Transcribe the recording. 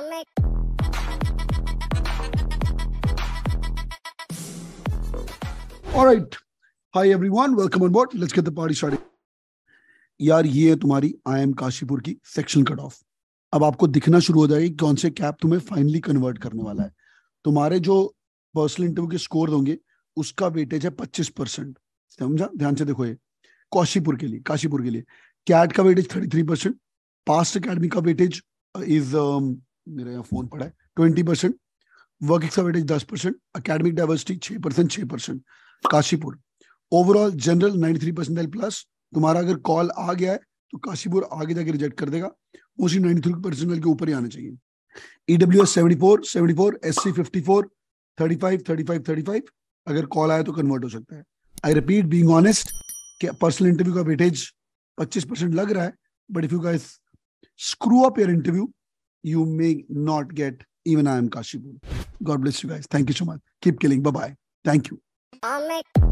All right. Hi everyone. Welcome on board. Let's get the party started. यार ये है तुम्हारी आई एम काशीपुर की सेक्शन कट ऑफ अब आपको दिखना शुरू हो जाएगी कौन से कैप तुम्हें फाइनली कन्वर्ट करने वाला है तुम्हारे जो पर्सनल इंटरव्यू के स्कोर होंगे उसका वेटेज है पच्चीस परसेंट समझा ध्यान से देखो ये काशीपुर के लिए काशीपुर के लिए कैट का weightage thirty three percent past academy का वेटेज इज मेरे यहाँ फोन पड़ा है ट्वेंटी परसेंट वर्क एक्सावेटेज दस परसेंट अकेडमिक डाइवर्सिटी छह परसेंट छह percent Kashipur overall general ninety three percent L plus तुम्हारा अगर कॉल आ गया है तो काशीपुर आगे जाके रिजेक्ट कर देगा उसी नाइन्टी थ्री परसेंटाइल के ऊपर ही आना चाहिए E W S seventy four seventy four S C fifty four thirty five thirty five thirty five अगर कॉल आया तो कन्वर्ट हो सकता है आई रिपीट बींग ऑनेस्ट कि पर्सनल इंटरव्यू का वेटेज पच्चीस परसेंट लग रहा है but if you guys screw up your interview you may not get even I am Kashipur. God bless you guys. Thank you so much. Keep killing. Bye bye. Thank you.